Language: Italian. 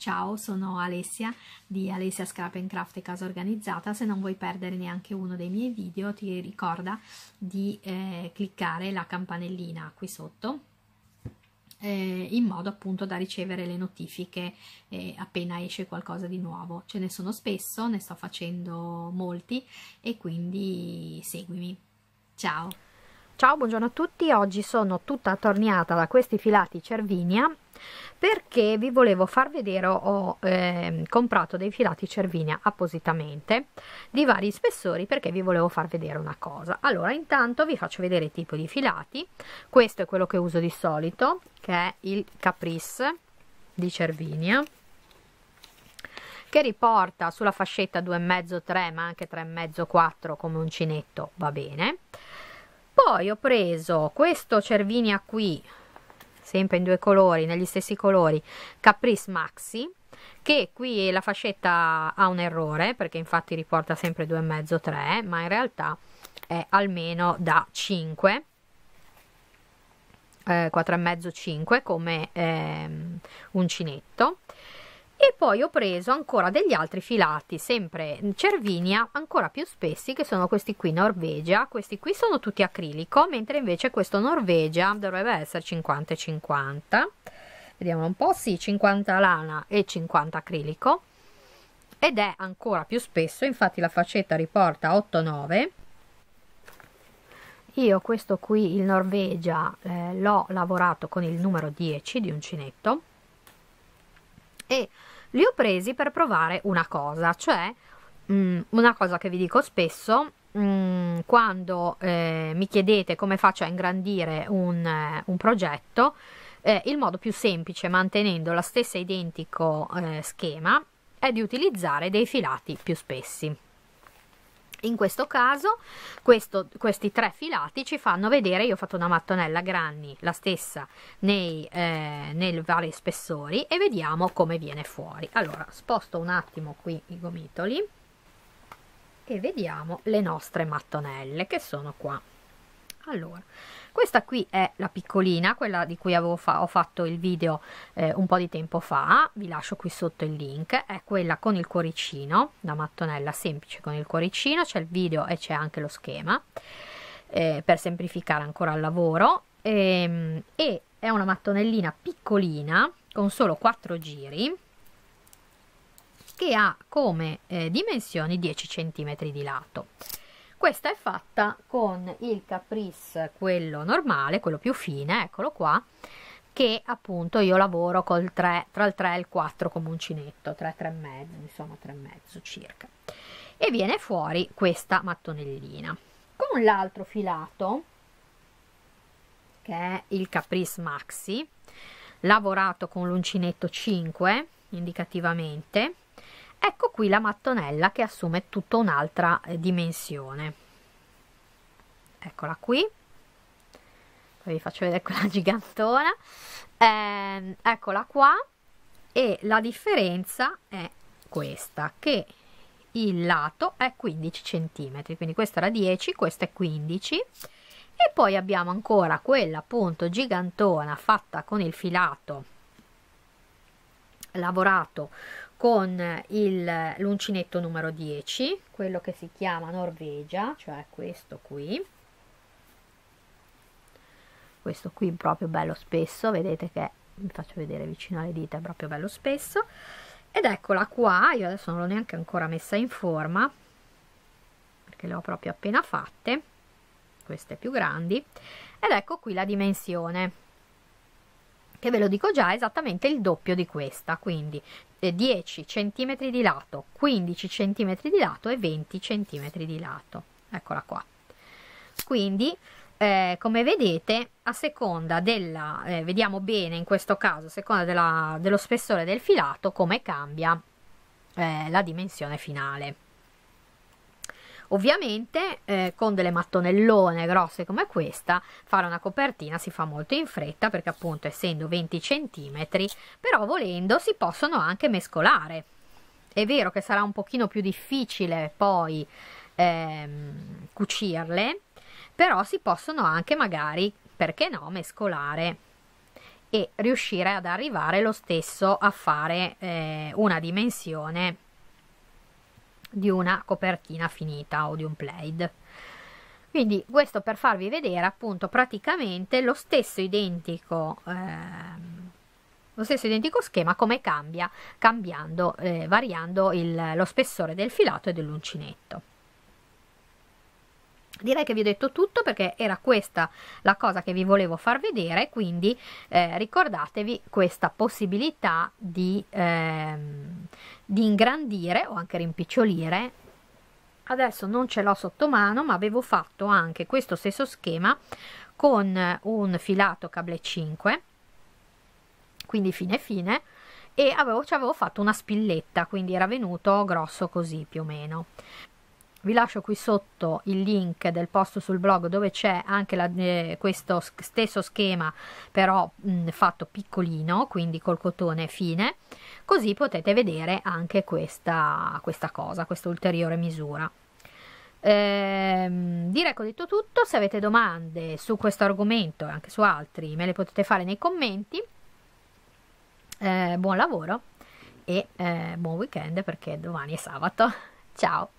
Ciao, sono Alessia di Alessia Scrap and Craft e Casa Organizzata. Se non vuoi perdere neanche uno dei miei video, ti ricorda di eh, cliccare la campanellina qui sotto eh, in modo appunto da ricevere le notifiche eh, appena esce qualcosa di nuovo. Ce ne sono spesso, ne sto facendo molti e quindi seguimi. Ciao! Ciao, buongiorno a tutti. Oggi sono tutta attorniata da questi filati Cervinia perché vi volevo far vedere ho eh, comprato dei filati Cervinia appositamente di vari spessori perché vi volevo far vedere una cosa. Allora, intanto vi faccio vedere i tipi di filati. Questo è quello che uso di solito, che è il Caprice di Cervinia che riporta sulla fascetta 2,5-3 ma anche 3,5-4 come uncinetto va bene poi ho preso questo Cervinia qui sempre in due colori negli stessi colori Caprice Maxi che qui la fascetta ha un errore perché infatti riporta sempre due e mezzo tre ma in realtà è almeno da 5 eh, 4,5 5 come eh, uncinetto e poi ho preso ancora degli altri filati sempre cervinia ancora più spessi che sono questi qui norvegia questi qui sono tutti acrilico mentre invece questo norvegia dovrebbe essere 50 e 50 vediamo un po' sì 50 lana e 50 acrilico ed è ancora più spesso infatti la faccetta riporta 8 9 io questo qui il norvegia eh, l'ho lavorato con il numero 10 di uncinetto e li ho presi per provare una cosa, cioè mh, mm, una cosa che vi dico spesso mh, mm, quando eh, mi chiedete come faccio a ingrandire un, eh, un progetto, eh, il modo più semplice, mantenendo lo stesso identico eh, schema, è di utilizzare dei filati più spessi in questo caso questo, questi tre filati ci fanno vedere io ho fatto una mattonella granny la stessa nei, eh, nei vari spessori e vediamo come viene fuori allora sposto un attimo qui i gomitoli e vediamo le nostre mattonelle che sono qua allora, questa qui è la piccolina, quella di cui fa ho fatto il video eh, un po' di tempo fa, vi lascio qui sotto il link, è quella con il cuoricino, la mattonella semplice con il cuoricino, c'è il video e c'è anche lo schema eh, per semplificare ancora il lavoro e, ehm, e è una mattonellina piccolina con solo 4 giri che ha come eh, dimensioni 10 cm di lato questa è fatta con il caprice quello normale quello più fine eccolo qua che appunto io lavoro col 3 tra il 3 e il 4 come uncinetto 3 3 e mezzo insomma 3 e mezzo circa e viene fuori questa mattonellina con l'altro filato che è il caprice maxi lavorato con l'uncinetto 5 indicativamente Ecco qui la mattonella che assume tutta un'altra eh, dimensione. Eccola qui. Poi vi faccio vedere quella gigantona. Eh, eccola qua. E la differenza è questa, che il lato è 15 cm, quindi questa era 10, questa è 15 e poi abbiamo ancora quella appunto gigantona fatta con il filato lavorato con il, l'uncinetto numero 10, quello che si chiama Norvegia, cioè questo qui. Questo qui proprio bello spesso, vedete che vi faccio vedere vicino alle dita, è proprio bello spesso. Ed eccola qua, io adesso non l'ho neanche ancora messa in forma, perché le ho proprio appena fatte, queste più grandi. Ed ecco qui la dimensione che ve lo dico già è esattamente il doppio di questa, quindi 10 eh, cm di lato, 15 cm di lato e 20 cm di lato. Eccola qua. Quindi eh, come vedete a seconda della eh, vediamo bene in questo caso a seconda della, dello spessore del filato come cambia eh, la dimensione finale Ovviamente eh, con delle mattonellone grosse come questa fare una copertina si fa molto in fretta perché appunto essendo 20 cm però volendo si possono anche mescolare. È vero che sarà un pochino più difficile poi ehm, cucirle però si possono anche magari perché no mescolare e riuscire ad arrivare lo stesso a fare eh, una dimensione di una copertina finita o di un plaid. Quindi questo per farvi vedere appunto praticamente lo stesso identico, ehm, lo stesso identico schema come cambia cambiando, eh, variando il, lo spessore del filato e dell'uncinetto. Direi che vi ho detto tutto perché era questa la cosa che vi volevo far vedere, quindi eh, ricordatevi questa possibilità di, ehm, di ingrandire o anche rimpicciolire. Adesso non ce l'ho sotto mano, ma avevo fatto anche questo stesso schema con un filato cable 5, quindi fine fine, e avevo, ci avevo fatto una spilletta, quindi era venuto grosso così più o meno vi lascio qui sotto il link del post sul blog dove c'è anche la, eh, questo stesso schema però mh, mm, fatto piccolino quindi col cotone fine così potete vedere anche questa, questa cosa questa ulteriore misura Ehm, direi che ho detto tutto. Se avete domande su questo argomento e anche su altri, me le potete fare nei commenti. Eh, buon lavoro e eh, buon weekend perché domani è sabato. Ciao!